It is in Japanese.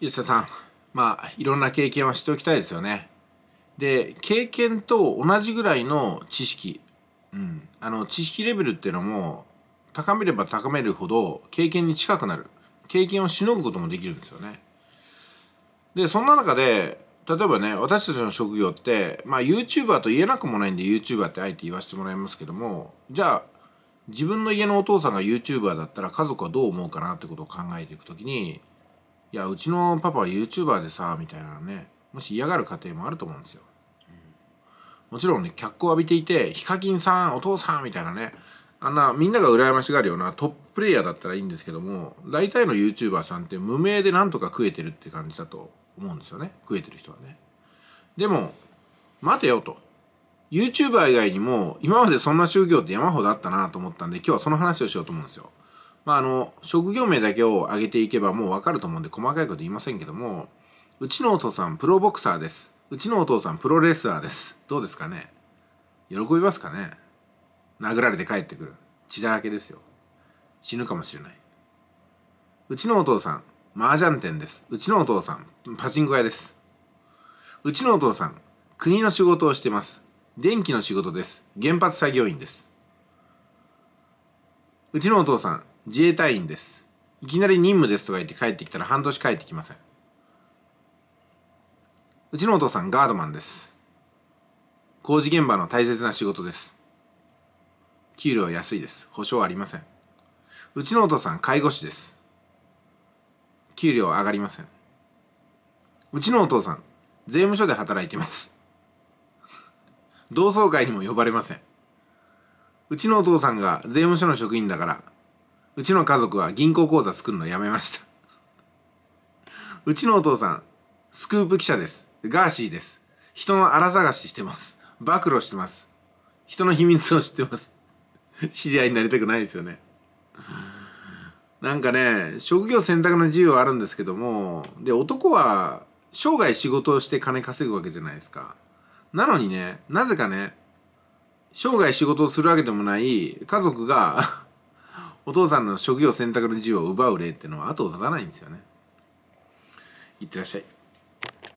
吉田さん、まあ、いろんな経験はしておきたいですよね。で、経験と同じぐらいの知識、うん、あの、知識レベルっていうのも、高めれば高めるほど経験に近くなる。経験をしのぐこともできるんですよね。で、そんな中で、例えばね、私たちの職業って、まあ YouTuber と言えなくもないんで YouTuber ってあえて言わせてもらいますけども、じゃあ、自分の家のお父さんが YouTuber だったら家族はどう思うかなってことを考えていくときに、いやうちのパパは YouTuber でさみたいなのねもし嫌がる家庭もあると思うんですよ、もちろんね脚光浴びていてヒカキンさんお父さんみたいなねあんなみんなが羨ましがるようなトッププレイヤーだったらいいんですけども大体の YouTuber さんって無名でなんとか食えてるって感じだと思うんですよね食えてる人はねでも待てよと YouTuber 以外にも今までそんな宗教って山ほどあったなと思ったんで今日はその話をしようと思うんですよまあ、あの、職業名だけを挙げていけばもうわかると思うんで細かいこと言いませんけども、うちのお父さんプロボクサーです。うちのお父さんプロレスラーです。どうですかね喜びますかね殴られて帰ってくる。血だらけですよ。死ぬかもしれない。うちのお父さん、麻雀店です。うちのお父さん、パチンコ屋です。うちのお父さん、国の仕事をしてます。電気の仕事です。原発作業員です。うちのお父さん、自衛隊員です。いきなり任務ですとか言って帰ってきたら半年帰ってきません。うちのお父さんガードマンです。工事現場の大切な仕事です。給料安いです。保証ありません。うちのお父さん介護士です。給料上がりません。うちのお父さん、税務署で働いてます。同窓会にも呼ばれません。うちのお父さんが税務署の職員だから、うちの家族は銀行口座作るのやめましたうちのお父さん、スクープ記者です。ガーシーです。人の荒探ししてます。暴露してます。人の秘密を知ってます。知り合いになりたくないですよね。なんかね、職業選択の自由はあるんですけども、で、男は生涯仕事をして金稼ぐわけじゃないですか。なのにね、なぜかね、生涯仕事をするわけでもない家族がお父さんの職業選択の自由を奪う例っていうのは後を絶たないんですよねいってらっしゃい